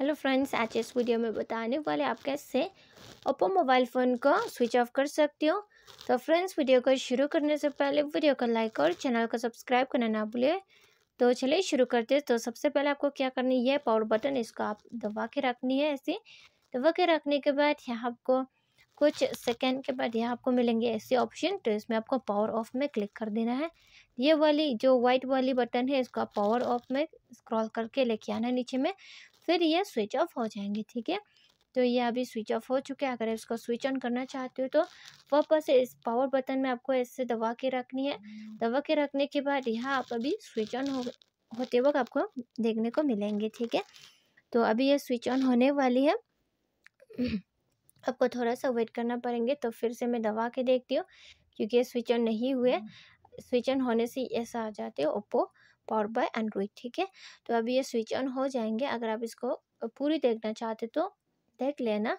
Hello friends आज इस video में बताने वाले आप कैसे ओप्पो मोबाइल फ़ोन को स्विच ऑफ कर सकते हो तो फ्रेंड्स वीडियो को शुरू करने से पहले वीडियो को लाइक और चैनल को सब्सक्राइब करना ना भूले तो चलिए शुरू करते हैं तो सबसे पहले आपको क्या करनी है पावर बटन इसको आप दबा के रखनी है ऐसे दबा के रखने के बाद यहाँ आपको कुछ सेकेंड के बाद यहाँ आपको मिलेंगे ऐसे ऑप्शन तो इसमें आपको पावर ऑफ में क्लिक कर देना है ये वाली जो वाइट वाली बटन है इसको आप पावर ऑफ में स्क्रॉल करके लेके आना है नीचे में फिर ये स्विच ऑफ हो जाएंगे ठीक है तो ये अभी स्विच ऑफ हो चुके हैं अगर इसको स्विच ऑन करना चाहते हो तो वापस इस पावर बटन में आपको ऐसे दबा के रखनी है दबा के रखने के बाद यहाँ आप अभी स्विच ऑन हो होते वक्त आपको देखने को मिलेंगे ठीक है तो अभी ये स्विच ऑन होने वाली है आपको थोड़ा सा वेट करना पड़ेंगे तो फिर से मैं दबा के देखती हूँ क्योंकि ये स्विच ऑन नहीं हुए हम्म। स्विच ऑन होने से ऐसा आ जाते हैं ओप्पो पावर बाय एंड्रॉइड ठीक है तो अभी ये स्विच ऑन हो जाएंगे अगर आप इसको पूरी देखना चाहते तो देख लेना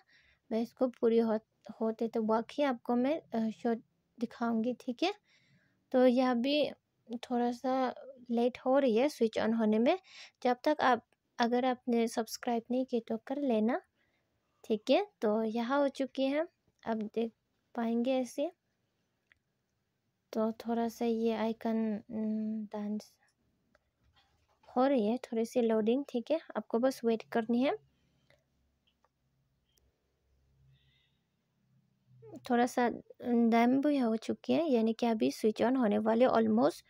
मैं इसको पूरी हो होते तो बाकी आपको मैं शो दिखाऊंगी ठीक है तो यह भी थोड़ा सा लेट हो रही है स्विच ऑन होने में जब तक आप अगर आपने सब्सक्राइब नहीं किया तो कर लेना ठीक है तो यहाँ हो चुकी है आप देख पाएंगे ऐसे तो थोड़ा सा ये आइकन डांस हो रही है थोड़ी सी लोडिंग ठीक है आपको बस वेट करनी है थोड़ा सा डैम भी हो चुकी है यानी कि अभी स्विच ऑन होने वाले ऑलमोस्ट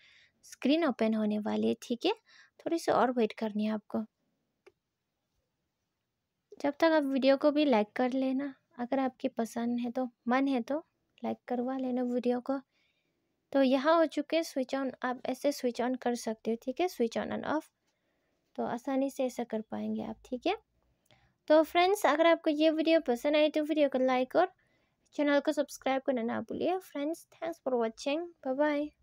स्क्रीन ओपन होने वाली है ठीक है थोड़ी सी और वेट करनी है आपको जब तक आप वीडियो को भी लाइक कर लेना अगर आपकी पसंद है तो मन है तो लाइक करवा लेना वीडियो को तो यहाँ हो चुके हैं स्विच ऑन आप ऐसे स्विच ऑन कर सकते हो ठीक है स्विच ऑन एंड ऑफ तो आसानी से ऐसा कर पाएंगे आप ठीक है तो फ्रेंड्स अगर आपको ये वीडियो पसंद आई तो वीडियो को लाइक और चैनल को सब्सक्राइब करना ना भूलिए friends thanks for watching bye bye